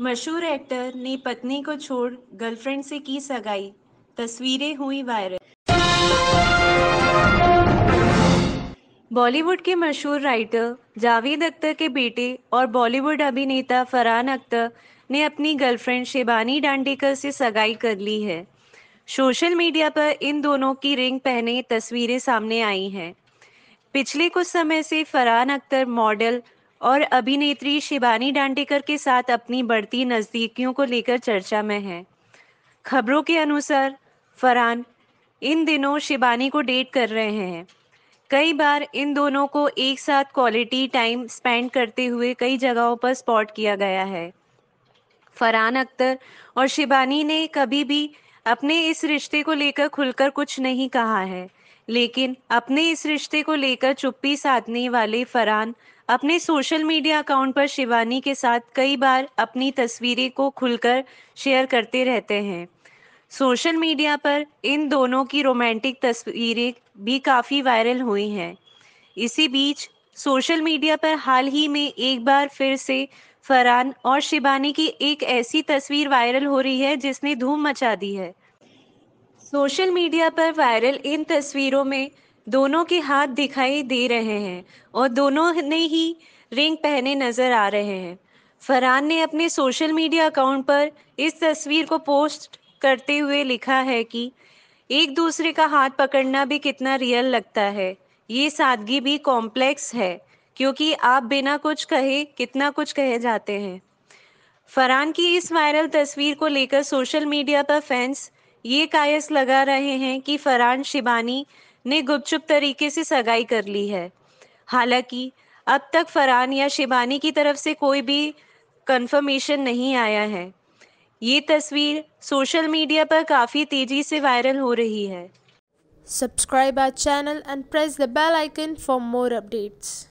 मशहूर एक्टर ने पत्नी को छोड़ गर्लफ्रेंड से की सगाई तस्वीरें हुई वायरल बॉलीवुड के मशहूर राइटर जावेद अख्तर के बेटे और बॉलीवुड अभिनेता फरहान अख्तर ने अपनी गर्लफ्रेंड शिबानी डांडेकर से सगाई कर ली है सोशल मीडिया पर इन दोनों की रिंग पहने तस्वीरें सामने आई हैं पिछले कुछ समय से फरहान अख्तर मॉडल और अभिनेत्री शिवानी डांडेकर के साथ अपनी बढ़ती नज़दीकियों को लेकर चर्चा में है खबरों के अनुसार फरहान इन दिनों शिवानी को डेट कर रहे हैं कई बार इन दोनों को एक साथ क्वालिटी टाइम स्पेंड करते हुए कई जगहों पर स्पॉट किया गया है फरहान अख्तर और शिवानी ने कभी भी अपने इस रिश्ते को लेकर खुलकर कुछ नहीं कहा है लेकिन अपने इस रिश्ते को लेकर चुप्पी साधने वाले फरहान अपने सोशल मीडिया अकाउंट पर शिवानी के साथ कई बार अपनी तस्वीरें को खुलकर शेयर करते रहते हैं सोशल मीडिया पर इन दोनों की रोमांटिक तस्वीरें भी काफ़ी वायरल हुई हैं इसी बीच सोशल मीडिया पर हाल ही में एक बार फिर से फरान और शिबानी की एक ऐसी तस्वीर वायरल हो रही है जिसने धूम मचा दी है सोशल मीडिया पर वायरल इन तस्वीरों में दोनों के हाथ दिखाई दे रहे हैं और दोनों ने ही रिंग पहने नजर आ रहे हैं फरहान ने अपने सोशल मीडिया अकाउंट पर इस तस्वीर को पोस्ट करते हुए लिखा है कि एक दूसरे का हाथ पकड़ना भी कितना रियल लगता है ये सादगी भी कॉम्प्लेक्स है क्योंकि आप बिना कुछ कहे कितना कुछ कहे जाते हैं फरहान की इस वायरल तस्वीर को लेकर सोशल मीडिया पर फैंस ये कायस लगा रहे हैं कि फरहान शिबानी ने गुपचुप तरीके से सगाई कर ली है हालांकि अब तक फरहान या शिबानी की तरफ से कोई भी कंफर्मेशन नहीं आया है ये तस्वीर सोशल मीडिया पर काफ़ी तेजी से वायरल हो रही है subscribe our channel and press the bell icon for more updates